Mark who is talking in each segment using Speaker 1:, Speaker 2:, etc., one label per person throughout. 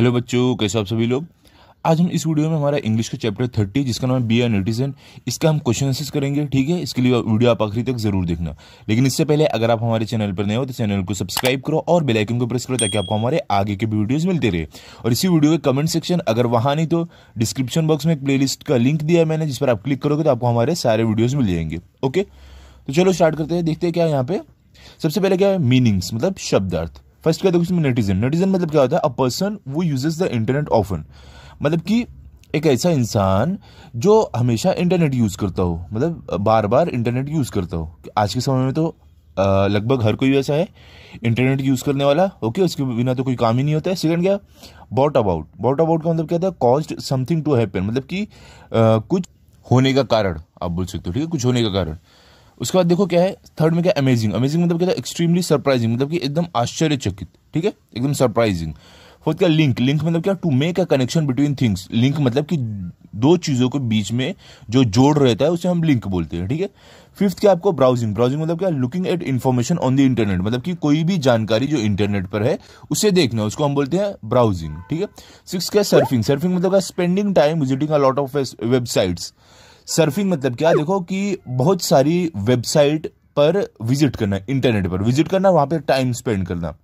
Speaker 1: hello बच्चों कैसे आप सभी लोग आज हम इस वीडियो में हमारा इंग्लिश का चैप्टर थर्टी जिसका नाम है बी आर नोटिसन इसका हम क्वेश्चन आंसर करेंगे ठीक है इसके लिए वीडियो आप आखिरी तक जरूर देखना लेकिन इससे पहले अगर आप हमारे चैनल पर नए हो तो चैनल को सब्सक्राइब करो और बेल आइकन को प्रेस करो ताकि आपको हमारे आगे के वीडियोज़ मिलते रहे और इसी वीडियो के कमेंट सेक्शन अगर वहाँ नहीं तो डिस्क्रिप्शन बॉक्स में एक प्ले का लिंक दिया है मैंने जिस पर आप क्लिक करोगे तो आपको हमारे सारे वीडियोज़ मिल जाएंगे ओके तो चलो स्टार्ट करते हैं देखते हैं क्या यहाँ पे सबसे पहले क्या है मीनिंग्स मतलब शब्दार्थ फर्स्ट क्या देखो नेटिजन नेटिजन मतलब क्या होता है अ पर्सन वो यूजेस द इंटरनेट ऑफन मतलब कि एक ऐसा इंसान जो हमेशा इंटरनेट यूज़ करता हो मतलब बार बार इंटरनेट यूज़ करता हो आज के समय में तो लगभग हर कोई ऐसा है इंटरनेट यूज़ करने वाला ओके उसके बिना तो कोई काम ही नहीं होता है सेकंड क्या बॉट अबाउट बॉट अबाउट का मतलब क्या था कॉस्ट समथिंग टू हैपन मतलब कि कुछ होने का कारण आप बोल सकते हो ठीक है कुछ होने का कारण उसके बाद देखो क्या है थर्ड में क्या अमेजिंग अमेजिंग मतलब क्या था एक्सट्रीमली सरप्राइजिंग मतलब कि एकदम आश्चर्यचकित ठीक है एकदम सरप्राइजिंग फोर्थ क्या लिंक लिंक मतलब क्या to make a connection between things link मतलब कि दो चीज़ों के बीच में जो जोड़ रहता है उसे हम लिंक बोलते हैं ठीक है फिफ्थ क्या आपको ब्राउजिंग ब्राउजिंग मतलब क्या looking at information on the internet मतलब कि कोई भी जानकारी जो इंटरनेट पर है उसे देखना उसको हम बोलते हैं ब्राउजिंग ठीक है सिक्स क्या सर्फिंग सर्फिंग मतलब क्या spending time visiting a lot of websites surfing मतलब क्या देखो कि बहुत सारी वेबसाइट पर विजिट करना इंटरनेट पर विजिट करना वहाँ पर टाइम स्पेंड करना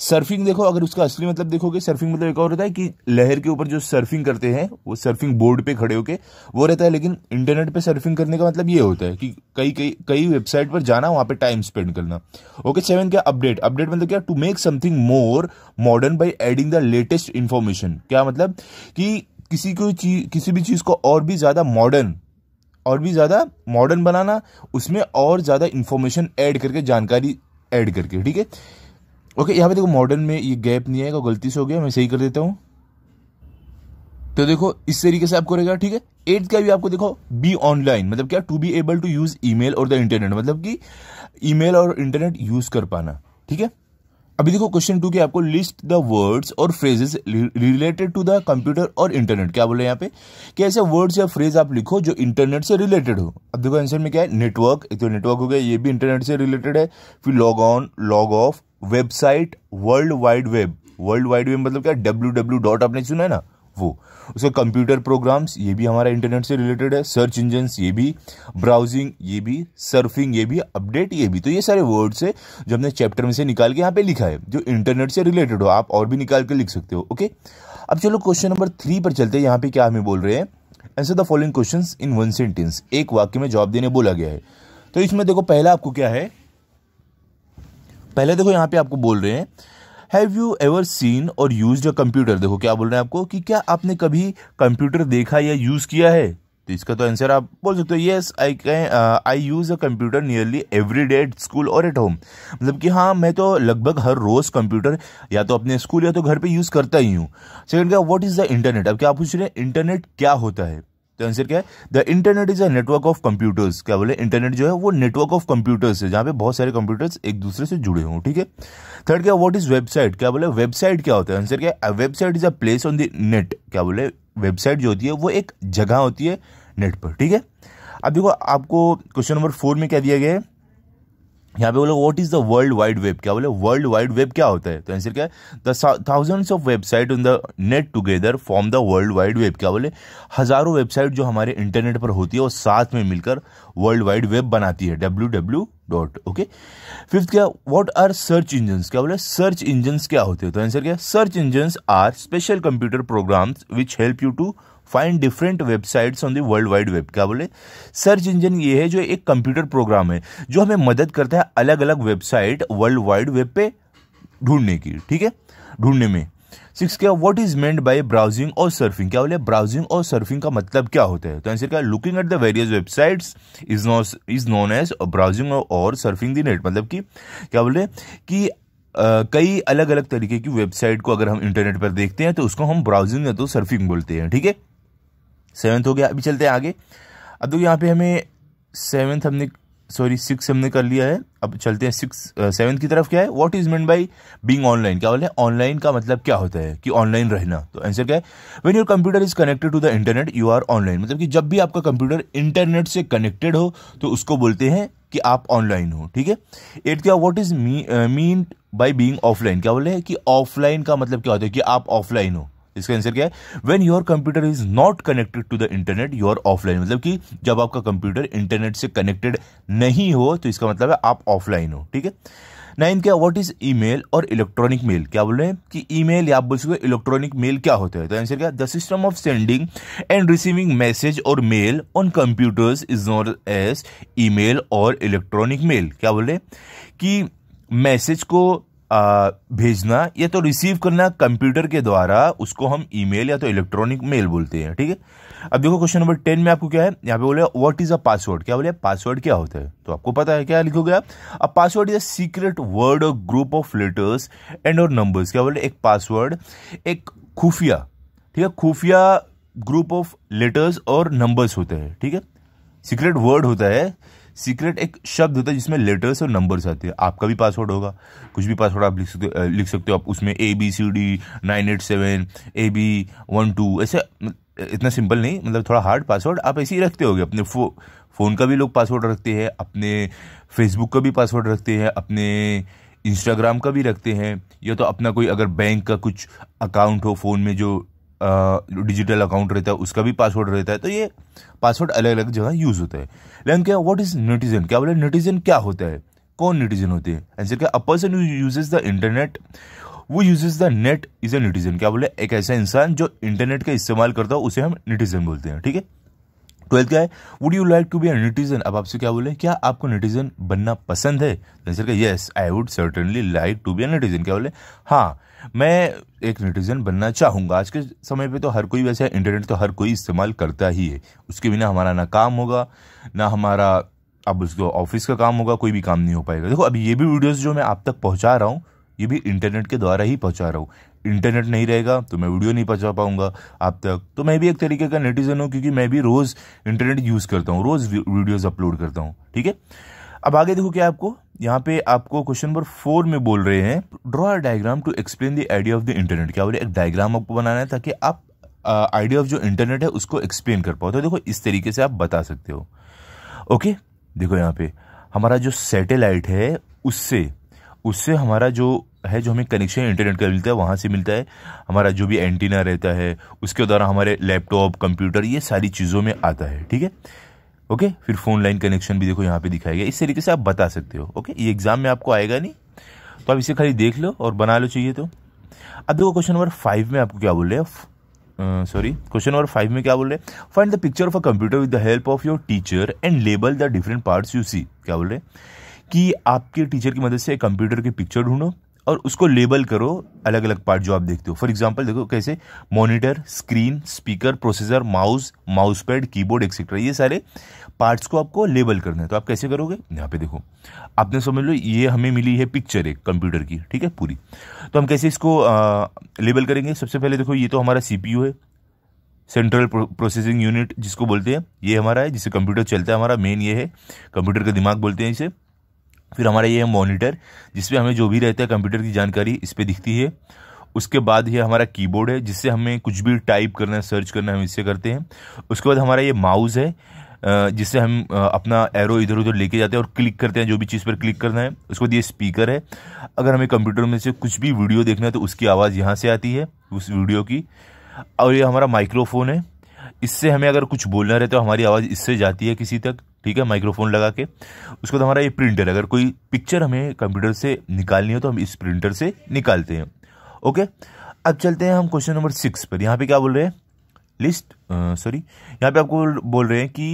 Speaker 1: सर्फिंग देखो अगर उसका असली मतलब देखोगे सर्फिंग मतलब एक और होता है कि लहर के ऊपर जो सर्फिंग करते हैं वो सर्फिंग बोर्ड पे खड़े होके वो रहता है लेकिन इंटरनेट पे सर्फिंग करने का मतलब ये होता है कि कई कई कई वेबसाइट पर जाना वहाँ पे टाइम स्पेंड करना ओके सेवन क्या अपडेट अपडेट मतलब क्या to make something more modern by adding the latest information क्या मतलब कि किसी को चीज किसी भी चीज़ को और भी ज़्यादा मॉडर्न और भी ज़्यादा मॉडर्न बनाना उसमें और ज़्यादा इन्फॉर्मेशन ऐड करके जानकारी ऐड करके ठीक है ओके यहाँ पे देखो मॉडर्न में ये गैप नहीं आएगा गलती से हो गया मैं सही कर देता हूँ तो देखो इस तरीके से आपको रहेगा ठीक है एट्थ का भी आपको देखो बी ऑनलाइन मतलब क्या to be able to use email और द इंटरनेट मतलब कि ईमेल और इंटरनेट यूज कर पाना ठीक है अभी देखो क्वेश्चन टू की आपको लिस्ट द वर्ड्स और phrases related to the computer और इंटरनेट क्या बोले यहाँ पे कि ऐसे वर्ड्स या फ्रेज आप लिखो जो इंटरनेट से रिलेटेड हो अब देखो आंसर में क्या है नेटवर्क एक तो नेटवर्क हो गया ये भी इंटरनेट से रिलेटेड है फिर log on log off website world wide web world wide web मतलब क्या डब्ल्यू डब्ल्यू डॉट आपने सुना है ना वो उसके कंप्यूटर प्रोग्राम्स ये भी हमारा इंटरनेट से रिलेटेड है सर्च इंजन्स ये भी ब्राउजिंग ये भी सर्फिंग ये भी अपडेट ये भी तो ये सारे वर्ड्स है जो हमने चैप्टर में से निकाल के यहाँ पे लिखा है जो इंटरनेट से रिलेटेड हो आप और भी निकाल के लिख सकते हो ओके अब चलो क्वेश्चन नंबर थ्री पर चलते हैं यहाँ पे क्या हमें बोल रहे हैं answer the following question in one sentence एक वाक्य में जवाब देने बोला गया है तो इसमें देखो पहला आपको क्या है पहले देखो यहाँ पे आपको बोल रहे हैं हैव यू एवर सीन और यूज अ कंप्यूटर देखो क्या बोल रहे हैं आपको कि क्या आपने कभी कंप्यूटर देखा या यूज़ किया है तो इसका तो आंसर आप बोल सकते हो yes I can I use a computer nearly every day at school और एट होम मतलब कि हाँ मैं तो लगभग हर रोज़ कंप्यूटर या तो अपने स्कूल या तो घर पे यूज़ करता ही हूँ सेकंड क्या व्हाट इज़ द इंटरनेट अब क्या आप पूछ रहे हैं इंटरनेट क्या होता है तो आंसर क्या है the internet is a network of computers क्या बोले इंटरनेट जो है वो नेटवर्क ऑफ कंप्यूटर्स है जहाँ पे बहुत सारे कंप्यूटर्स एक दूसरे से जुड़े हों ठीक है थर्ड क्या व्हाट इज वेबसाइट क्या बोले वेबसाइट क्या होता है आंसर क्या है website is a place on the net क्या बोले वेबसाइट जो होती है वो एक जगह होती है नेट पर ठीक है अब देखो आपको क्वेश्चन नंबर फोर में क्या दिया गया है यहाँ पे बोले what is the world wide web क्या बोले वर्ल्ड वाइड वेब क्या होता है तो आंसर क्या है the thousands of website in the net together form the world wide web क्या बोले हजारों वेबसाइट जो हमारे इंटरनेट पर होती है वो साथ में मिलकर वर्ल्ड वाइड वेब बनाती है W W dot okay fifth क्या वॉट आर सर्च इंजन्स क्या बोले सर्च इंजन्स क्या होते हैं तो आंसर क्या search engines are special computer programs which help you to find different websites on the world wide web क्या बोले सर्च इंजन ये है जो एक कंप्यूटर प्रोग्राम है जो हमें मदद करता है अलग अलग वेबसाइट वर्ल्ड वाइड वेब पे ढूंढने की ठीक है ढूंढने में सिक्स क्या what is meant by browsing और सर्फिंग क्या बोले ब्राउजिंग और सर्फिंग का मतलब क्या होता है तो आंसर क्या looking at the various websites is known is known as browsing और सर्फिंग द नेट मतलब कि क्या बोले कि Uh, कई अलग अलग तरीके की वेबसाइट को अगर हम इंटरनेट पर देखते हैं तो उसको हम ब्राउजिंग या तो सर्फिंग बोलते हैं ठीक है सेवन्थ हो गया अभी चलते हैं आगे अब तो यहाँ पे हमें सेवन्थ हमने सॉरी सिक्स हमने कर लिया है अब चलते हैं सिक्स सेवन्थ की तरफ क्या है what is meant by being online क्या बोले ऑनलाइन का मतलब क्या होता है कि ऑनलाइन रहना तो आंसर क्या है when your computer is connected to the internet you are online मतलब कि जब भी आपका कंप्यूटर इंटरनेट से कनेक्टेड हो तो उसको बोलते हैं कि आप ऑनलाइन हो ठीक है एट क्या what is mean by being offline क्या बोले कि ऑफलाइन का मतलब क्या होता है कि आप ऑफलाइन हो इसका आंसर क्या है when your computer is not connected to the internet you're offline मतलब कि जब आपका कंप्यूटर इंटरनेट से कनेक्टेड नहीं हो तो इसका मतलब है आप ऑफलाइन हो ठीक है नाइन क्या व्हाट इज ईमेल और इलेक्ट्रॉनिक मेल क्या बोल रहे हैं कि ईमेल या आप बोल सकते इलेक्ट्रॉनिक मेल क्या होता है तो आंसर क्या the system of sending and receiving message और mail on computers is known as email और इलेक्ट्रॉनिक मेल क्या बोल रहे हैं कि मैसेज को भेजना या तो रिसीव करना कंप्यूटर के द्वारा उसको हम ईमेल या तो इलेक्ट्रॉनिक मेल बोलते हैं ठीक है अब देखो क्वेश्चन नंबर टेन में आपको क्या है यहाँ पे बोले व्हाट इज अ पासवर्ड क्या बोले पासवर्ड क्या होता है तो आपको पता है क्या लिखोगे आप a password is a secret word और ग्रुप ऑफ लेटर्स एंड और नंबर्स क्या बोले एक पासवर्ड एक खुफिया ठीक है खुफिया ग्रुप ऑफ लेटर्स और नंबर्स होते हैं ठीक है सीक्रेट वर्ड होता है सीक्रेट एक शब्द होता है जिसमें लेटर्स और नंबर्स आते हैं आपका भी पासवर्ड होगा कुछ भी पासवर्ड आप लिख सकते हो लिख सकते हो आप उसमें A B C D nine eight seven A B one two ऐसे इतना सिंपल नहीं मतलब थोड़ा हार्ड पासवर्ड आप ऐसे ही रखते होगे अपने फो फ़ोन का भी लोग पासवर्ड रखते हैं अपने फेसबुक का भी पासवर्ड रखते हैं अपने इंस्टाग्राम का भी रखते हैं या तो अपना कोई अगर बैंक का कुछ अकाउंट हो फ़ोन में जो डिजिटल अकाउंट रहता है उसका भी पासवर्ड रहता है तो ये पासवर्ड अलग अलग जगह यूज़ होता है लेकिन क्या व्हाट इज़ नेटिजन क्या बोले नेटिजन क्या होता है कौन नेटिजन होते हैं आंसर क्या a person uses the internet वो uses the net is a netizen क्या बोले एक ऐसा इंसान जो इंटरनेट का इस्तेमाल करता है उसे हम नेटिजन बोलते हैं ठीक है ट्वेल्थ क्या है would you like to be netizen अब आपसे क्या बोले क्या आपको निटिजन बनना पसंद है आंसर का yes I would certainly like to be a क्या बोले हाँ मैं एक निटिजन बनना चाहूँगा आज के समय पे तो हर कोई वैसे इंटरनेट तो हर कोई इस्तेमाल करता ही है उसके बिना हमारा ना काम होगा ना हमारा अब उसको ऑफिस का काम होगा कोई भी काम नहीं हो पाएगा देखो अब ये भी वीडियोज़ जो मैं आप तक पहुँचा रहा हूँ ये भी इंटरनेट के द्वारा ही पहुँचा रहा हूँ इंटरनेट नहीं रहेगा तो मैं वीडियो नहीं पहुँचा पाऊंगा आप तक तो मैं भी एक तरीके का नेटिजन हूँ क्योंकि मैं भी रोज़ इंटरनेट यूज़ करता हूँ रोज़ वीडियोज़ अपलोड करता हूँ ठीक है अब आगे देखो क्या आपको यहाँ पे आपको क्वेश्चन नंबर फोर में बोल रहे हैं draw a diagram to explain the idea of the internet क्या बोले एक डायग्राम आपको बनाना है ताकि आप आइडिया ऑफ जो इंटरनेट है उसको एक्सप्लेन कर पाओ तो देखो इस तरीके से आप बता सकते हो ओके देखो यहाँ पे हमारा जो सैटेलाइट है उससे उससे हमारा जो है जो हमें कनेक्शन इंटरनेट का मिलता है वहाँ से मिलता है हमारा जो भी एंटीना रहता है उसके द्वारा हमारे लैपटॉप कंप्यूटर ये सारी चीज़ों में आता है ठीक है ओके फिर फ़ोन लाइन कनेक्शन भी देखो यहाँ पे दिखाया गया इस तरीके से आप बता सकते हो ओके ये एग्ज़ाम में आपको आएगा नहीं तो आप इसे खाली देख लो और बना लो चाहिए तो अब देखो क्वेश्चन नंबर फाइव में आपको क्या बोल रहे हैं सॉरी क्वेश्चन नंबर फाइव में क्या बोल रहे हैं find the picture of a computer with the help of your teacher and label the different parts you see क्या बोल रहे हैं कि आपके टीचर की मदद से कंप्यूटर की पिक्चर ढूंढो और उसको लेबल करो अलग अलग पार्ट जो आप देखते हो फॉर एग्जाम्पल देखो कैसे monitor screen speaker processor mouse mouse pad keyboard etcetera ये सारे पार्ट्स को आपको लेबल करना है तो आप कैसे करोगे यहाँ पे देखो आपने समझ लो ये हमें मिली है पिक्चर एक कंप्यूटर की ठीक है पूरी तो हम कैसे इसको आ, लेबल करेंगे सबसे पहले देखो ये तो हमारा सी है सेंट्रल प्रोसेसिंग यूनिट जिसको बोलते हैं ये हमारा है जिसे कंप्यूटर चलता है हमारा मेन ये है कंप्यूटर का दिमाग बोलते हैं इसे फिर हमारा ये है मॉनिटर जिसपे हमें जो भी रहता है कंप्यूटर की जानकारी इस पर दिखती है उसके बाद ये हमारा कीबोर्ड है जिससे हमें कुछ भी टाइप करना है सर्च करना है हम इससे करते हैं उसके बाद हमारा ये माउस है जिससे हम अपना एरो इधर उधर लेके जाते हैं और क्लिक करते हैं जो भी चीज़ पर क्लिक करना है उसके बाद ये स्पीकर है अगर हमें कंप्यूटर में से कुछ भी वीडियो देखना है तो उसकी आवाज़ यहाँ से आती है उस वीडियो की और ये हमारा माइक्रोफोन है इससे हमें अगर कुछ बोलना रहे तो हमारी आवाज़ इससे जाती है किसी तक ठीक है माइक्रोफोन लगा के उसके बाद हमारा ये प्रिंटर अगर कोई पिक्चर हमें कंप्यूटर से निकालनी हो तो हम इस प्रिंटर से निकालते हैं ओके अब चलते हैं हम क्वेश्चन नंबर सिक्स पर यहाँ पे क्या बोल रहे हैं लिस्ट सॉरी यहाँ पे आपको बोल रहे हैं कि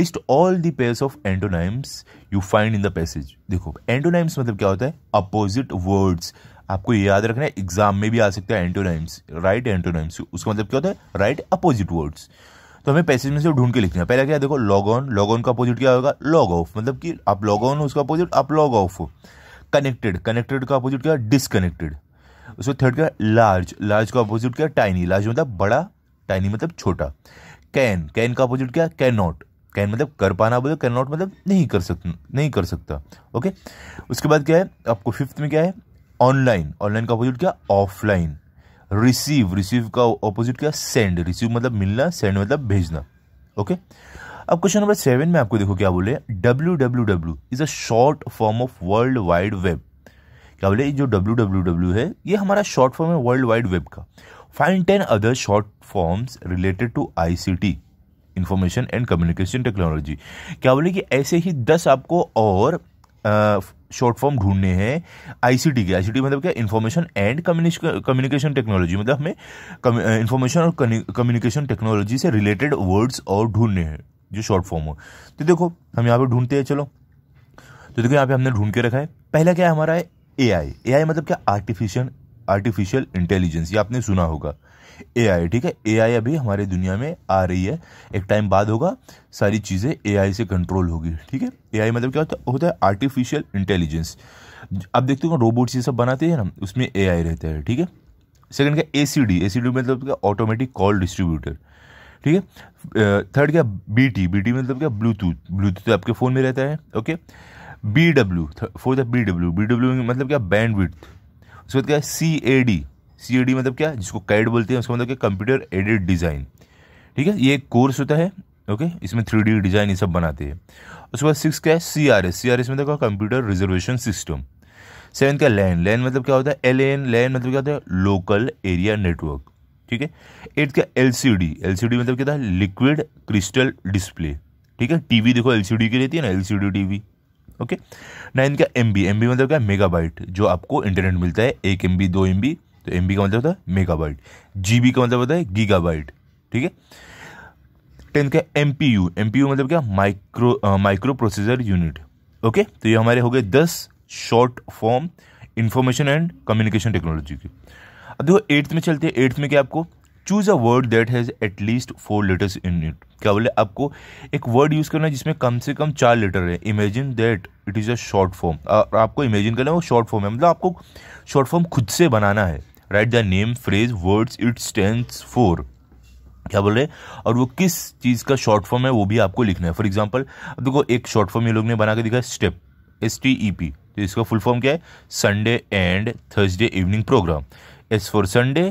Speaker 1: list all the pairs of antonyms you find in the passage देखो एंटोनाइम्स मतलब क्या होता है अपोजिट वर्ड्स आपको ये याद रखना है एग्जाम में भी आ सकता है एंटोनाइम्स राइट एंटोनाइम्स उसका मतलब क्या होता है राइट अपोजिट वर्ड्स तो हमें पैसेज में से ढूंढ के लिखना है पहला क्या देखो लॉग ऑन लॉग ऑन का अपोजिट क्या होगा लॉग ऑफ मतलब कि आप लॉग ऑन उसका अपोजिट आप लॉग ऑफ कनेक्टेड कनेक्टेड का अपोजिट क्या डिसकनेक्टेड उसको थर्ड क्या लार्ज लार्ज का अपोजिट क्या टाइनी लार्ज मतलब बड़ा टाइनी मतलब छोटा कैन कैन का अपोजिट क्या कैन नॉट कैन मतलब कर पाना बोलो कैन नॉट मतलब नहीं कर सकता नहीं कर सकता ओके उसके बाद क्या है आपको फिफ्थ में क्या है ऑनलाइन ऑनलाइन का अपोजिट क्या ऑफलाइन रिसीव रिसीव का ऑपोजिट क्या सेंड रिसीव मतलब मिलना सेंड मतलब भेजना ओके अब क्वेश्चन नंबर सेवन में आपको देखो क्या बोले W W W is a short form of world wide web क्या बोले जो डब्ल्यू डब्ल्यू डब्ल्यू है ये हमारा शॉर्ट फॉर्म है वर्ल्ड वाइड वेब का find ten other short forms related to I C T information and communication technology क्या बोले कि ऐसे ही दस आपको और शॉर्ट फॉर्म ढूंढने हैं आईसीटी के आईसीटी मतलब क्या इन्फॉर्मेशन एंड कम्युनिकेशन टेक्नोलॉजी मतलब हमें इन्फॉर्मेशन और कम्युनिकेशन टेक्नोलॉजी से रिलेटेड वर्ड्स और ढूंढने हैं जो शॉर्ट फॉर्म हो तो देखो हम यहाँ पर ढूंढते हैं चलो तो देखो यहाँ पे हमने ढूंढ के रखा है पहला क्या है हमारा है ए आई ए आई मतलब क्या आर्टिफिशियल आर्टिफिशियल इंटेलिजेंस ये आपने सुना होगा ए आई ठीक है ए आई अभी हमारे दुनिया में आ रही है एक टाइम बाद होगा सारी चीज़ें ए आई से कंट्रोल होगी ठीक है ए आई मतलब क्या होता, है होता है आर्टिफिशियल इंटेलिजेंस अब देखते हो रोबोट्स ये सब बनाते हैं ना उसमें ए आई रहता है ठीक है सेकेंड क्या ए C D A C D मतलब क्या ऑटोमेटिक कॉल डिस्ट्रीब्यूटर ठीक है थर्ड क्या बी टी बी टी मतलब क्या ब्लूटूथ ब्लूटूथ आपके फ़ोन में रहता है ओके बी डब्ल्यू फोर्थ है बी डब्ल्यू बी डब्ल्यू मतलब क्या बैंड विथ उसके बाद क्या सी ए डी सी मतलब क्या जिसको कैड बोलते हैं उसका मतलब क्या कंप्यूटर एडिड डिज़ाइन ठीक है ये एक कोर्स होता है ओके इसमें थ्री डिज़ाइन ये सब बनाते हैं उसके बाद सिक्स क्या है C R S C R S मतलब कंप्यूटर रिजर्वेशन सिस्टम सेवन क्या लैन लैन मतलब क्या होता है एल एन लैन मतलब क्या होता है लोकल एरिया नेटवर्क ठीक है एट क्या L C D L C D मतलब क्या था लिक्विड क्रिस्टल डिस्प्ले ठीक है टी वी देखो एल सी डी की रहती है ना L C D T V okay nine क्या एम बी एम बी मतलब क्या मेगा बाइट जो आपको इंटरनेट मिलता है एक एम बी दो एम बी तो एम का मतलब होता है मेगाबाइट जी का मतलब होता है गीगाबाइट ठीक है टेंथ का M P U M P U मतलब क्या micro micro processor unit okay तो ये हमारे हो गए दस short form information and communication technology के अब देखो एट्थ में चलते हैं एट्थ में क्या आपको choose a word that has at least four letters in it क्या बोले आपको एक वर्ड यूज़ करना है जिसमें कम से कम चार लेटर है imagine that it is a short form आपको इमेजिन करना है वो शॉर्ट फॉर्म है मतलब आपको शॉर्ट फॉर्म खुद से बनाना है write the name phrase words it stand for क्या बोल रहे हैं और वो किस चीज़ का शॉर्ट फॉर्म है वो भी आपको लिखना है फॉर एग्जाम्पल देखो एक शॉर्ट फॉर्म ये लोग ने बना के दिखा step S T E P तो इसका फुल फॉर्म क्या है Sunday and Thursday evening program S for Sunday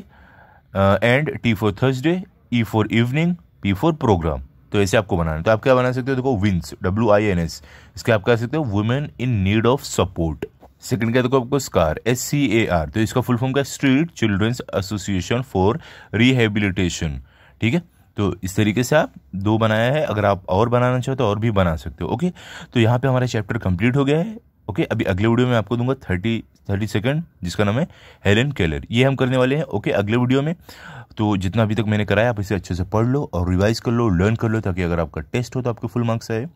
Speaker 1: and T for Thursday E for evening P for program तो ऐसे आपको बनाना है तो आप क्या बना सकते हो देखो विंस डब्ल्यू आई एन एस इसके आप कह सकते हो women in need of support second क्या देखो आपको SCAR S C A R तो इसका फुल फॉर्म क्या street children's association for rehabilitation ठीक है तो इस तरीके से आप दो बनाया है अगर आप और बनाना चाहो तो और भी बना सकते हो ओके तो यहाँ पे हमारा चैप्टर कंप्लीट हो गया है ओके okay, अभी अगले वीडियो में आपको दूंगा थर्टी थर्टी सेकेंड जिसका नाम है हेलेन केलर ये हम करने वाले हैं ओके okay, अगले वीडियो में तो जितना अभी तक मैंने कराया आप इसे अच्छे से पढ़ लो और रिवाइज कर लो लर्न कर लो ताकि अगर आपका टेस्ट हो तो आपके फुल मार्क्स आए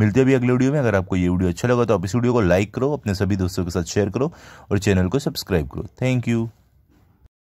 Speaker 1: मिलते हैं अभी अगले वीडियो में अगर आपको ये वीडियो अच्छा लगा तो आप इस वीडियो को लाइक करो अपने सभी दोस्तों के साथ शेयर करो और चैनल को सब्सक्राइब करो थैंक यू